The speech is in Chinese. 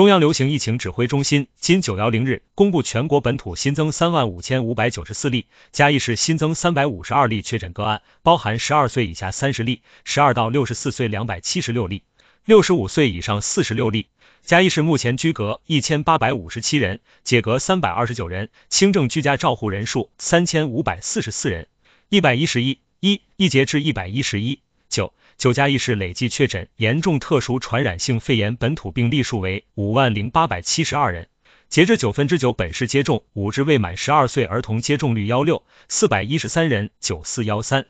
中央流行疫情指挥中心今九幺零日公布全国本土新增三万五千五百九十四例，嘉义市新增三百五十二例确诊个案，包含十二岁以下三十例，十二到六十四岁两百七十六例，六十五岁以上四十六例。嘉义市目前居隔一千八百五十七人，解隔三百二十九人，轻症居家照护人数三千五百四十四人，一百一十一一一节至一百一十一。九，九家一式累计确诊严重特殊传染性肺炎本土病例数为五万零八百七十二人。截至九分之九，本市接种五至未满十二岁儿童接种率幺六四百一十三人九四幺三。